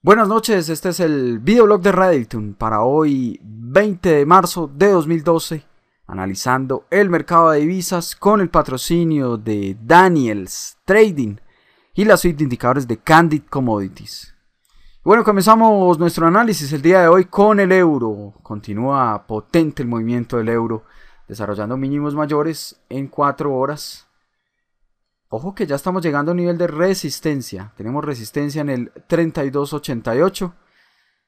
Buenas noches, este es el videoblog de Redditon para hoy 20 de marzo de 2012, analizando el mercado de divisas con el patrocinio de Daniels Trading y la suite de indicadores de Candid Commodities. Bueno, comenzamos nuestro análisis el día de hoy con el euro. Continúa potente el movimiento del euro, desarrollando mínimos mayores en 4 horas Ojo que ya estamos llegando a un nivel de resistencia. Tenemos resistencia en el 3288.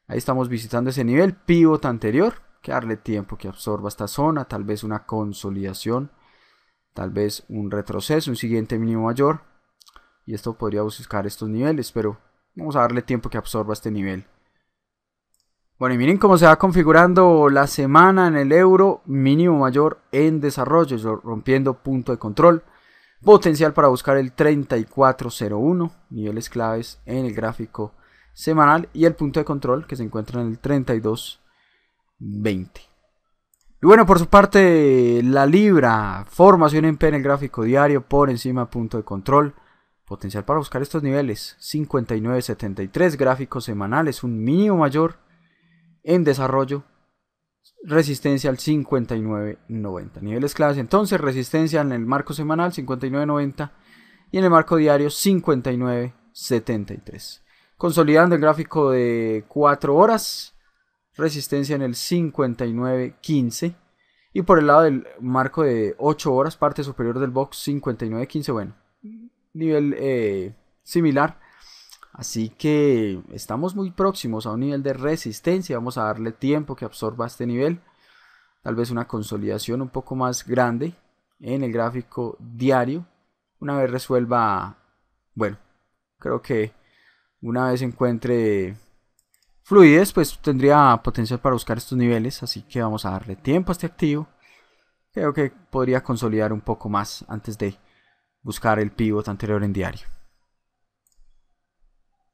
Ahí estamos visitando ese nivel. Pivot anterior. Que darle tiempo que absorba esta zona. Tal vez una consolidación. Tal vez un retroceso. Un siguiente mínimo mayor. Y esto podría buscar estos niveles. Pero vamos a darle tiempo que absorba este nivel. Bueno, y miren cómo se va configurando la semana en el euro mínimo mayor en desarrollo, rompiendo punto de control potencial para buscar el 3401, niveles claves en el gráfico semanal y el punto de control que se encuentra en el 3220. Y bueno, por su parte, la libra, formación en P en el gráfico diario por encima punto de control. Potencial para buscar estos niveles, 59.73 gráficos semanales, un mínimo mayor en desarrollo resistencia al 59.90. Niveles claves entonces, resistencia en el marco semanal 59.90 y en el marco diario 59.73. Consolidando el gráfico de 4 horas, resistencia en el 59.15 y por el lado del marco de 8 horas, parte superior del box 59.15, bueno, nivel eh, similar Así que estamos muy próximos a un nivel de resistencia. Vamos a darle tiempo que absorba este nivel. Tal vez una consolidación un poco más grande en el gráfico diario. Una vez resuelva, bueno, creo que una vez encuentre fluidez, pues tendría potencial para buscar estos niveles. Así que vamos a darle tiempo a este activo. Creo que podría consolidar un poco más antes de buscar el pivot anterior en diario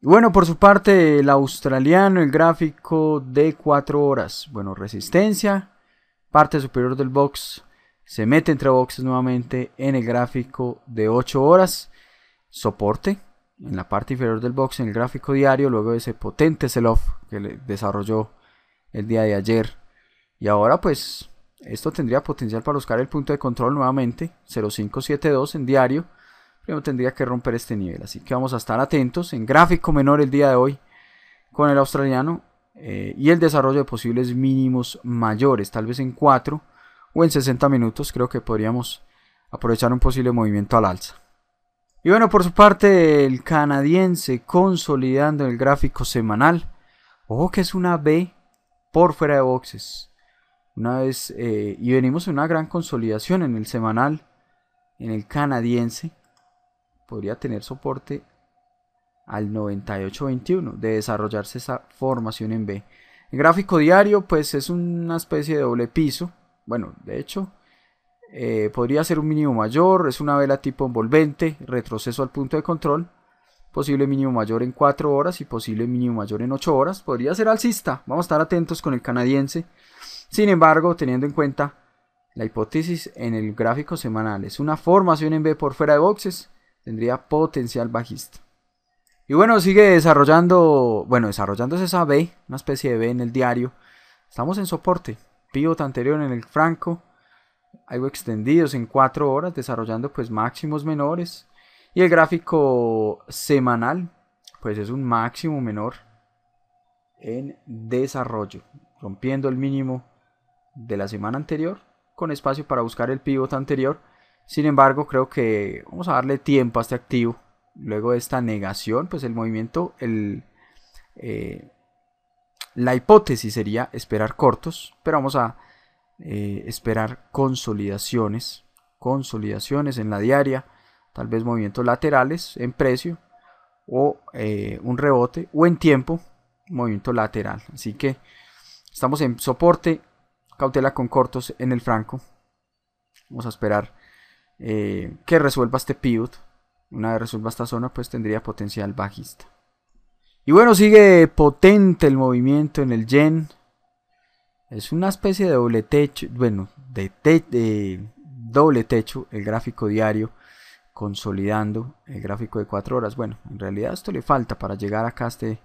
bueno, por su parte, el australiano, el gráfico de 4 horas. Bueno, resistencia, parte superior del box, se mete entre boxes nuevamente en el gráfico de 8 horas. Soporte en la parte inferior del box en el gráfico diario, luego ese potente sell-off que desarrolló el día de ayer. Y ahora pues esto tendría potencial para buscar el punto de control nuevamente, 0572 en diario primero tendría que romper este nivel. Así que vamos a estar atentos en gráfico menor el día de hoy con el australiano eh, y el desarrollo de posibles mínimos mayores, tal vez en 4 o en 60 minutos. Creo que podríamos aprovechar un posible movimiento al alza. Y bueno, por su parte, el canadiense consolidando el gráfico semanal. Ojo que es una B por fuera de boxes. Una vez, eh, y venimos en una gran consolidación en el semanal, en el canadiense podría tener soporte al 9821 de desarrollarse esa formación en B. El gráfico diario pues es una especie de doble piso, bueno, de hecho eh, podría ser un mínimo mayor, es una vela tipo envolvente, retroceso al punto de control, posible mínimo mayor en 4 horas y posible mínimo mayor en 8 horas, podría ser alcista, vamos a estar atentos con el canadiense, sin embargo teniendo en cuenta la hipótesis en el gráfico semanal, es una formación en B por fuera de boxes, Tendría potencial bajista. Y bueno, sigue desarrollando, bueno, desarrollándose esa B, una especie de B en el diario. Estamos en soporte, pivot anterior en el franco, algo extendidos en 4 horas, desarrollando pues máximos menores. Y el gráfico semanal, pues es un máximo menor en desarrollo, rompiendo el mínimo de la semana anterior, con espacio para buscar el pivot anterior sin embargo, creo que vamos a darle tiempo a este activo. Luego de esta negación, pues el movimiento, el, eh, la hipótesis sería esperar cortos, pero vamos a eh, esperar consolidaciones, consolidaciones en la diaria, tal vez movimientos laterales en precio o eh, un rebote o en tiempo movimiento lateral. Así que estamos en soporte, cautela con cortos en el franco. Vamos a esperar eh, que resuelva este pivot. Una vez resuelva esta zona, pues tendría potencial bajista. Y bueno, sigue potente el movimiento en el yen. Es una especie de doble techo, bueno, de, doble techo, el gráfico diario, consolidando el gráfico de 4 horas. Bueno, en realidad esto le falta para llegar acá a este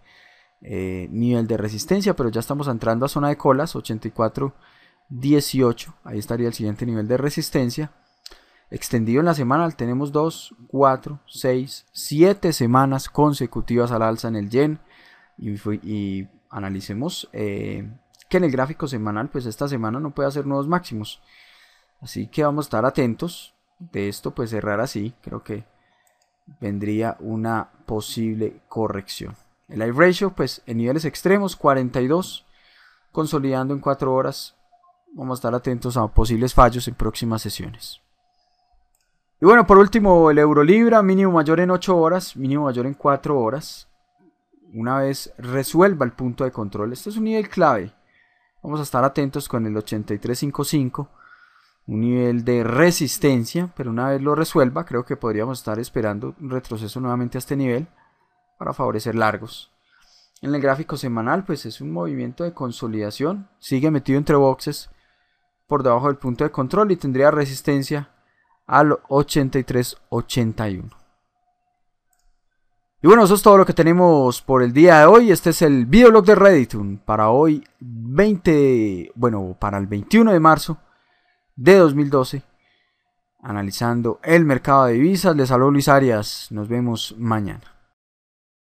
eh, nivel de resistencia, pero ya estamos entrando a zona de colas, 84, 18. Ahí estaría el siguiente nivel de resistencia. Extendido en la semana tenemos 2, 4, 6, 7 semanas consecutivas al alza en el yen. Y, analicemos eh, que en el gráfico semanal, pues esta semana no puede hacer nuevos máximos. Así que vamos a estar atentos. De esto, pues cerrar así, creo que vendría una posible corrección. El live ratio, pues en niveles extremos, 42, consolidando en 4 horas. Vamos a estar atentos a posibles fallos en próximas sesiones. Y bueno, por último, el Eurolibra, mínimo mayor en 8 horas, mínimo mayor en 4 horas. Una vez resuelva el punto de control, este es un nivel clave. Vamos a estar atentos con el 8355, un nivel de resistencia, pero una vez lo resuelva, creo que podríamos estar esperando un retroceso nuevamente a este nivel para favorecer largos. En el gráfico semanal, pues es un movimiento de consolidación, sigue metido entre boxes por debajo del punto de control y tendría resistencia al 8381. Y bueno, eso es todo lo que tenemos por el día de hoy. Este es el videoblog de Redditun para hoy 20, bueno, para el 21 de marzo de 2012. Analizando el mercado de divisas. Les saludo Luis Arias. Nos vemos mañana.